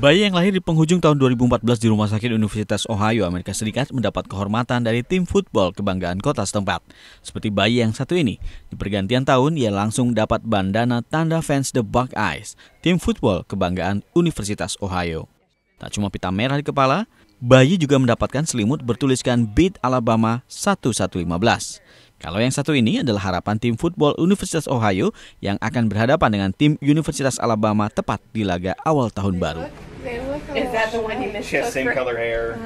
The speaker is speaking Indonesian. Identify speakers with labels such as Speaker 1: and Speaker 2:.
Speaker 1: Bayi yang lahir di penghujung tahun 2014 di Rumah Sakit Universitas Ohio, Amerika Serikat mendapat kehormatan dari tim football kebanggaan kota setempat. Seperti bayi yang satu ini, di pergantian tahun ia langsung dapat bandana tanda fans The Buckeyes, tim football kebanggaan Universitas Ohio. Tak cuma pita merah di kepala, bayi juga mendapatkan selimut bertuliskan Beat Alabama 1115. Kalau yang satu ini adalah harapan tim football Universitas Ohio yang akan berhadapan dengan tim Universitas Alabama tepat di laga awal tahun baru.
Speaker 2: Is that the one you missed? She has same color hair.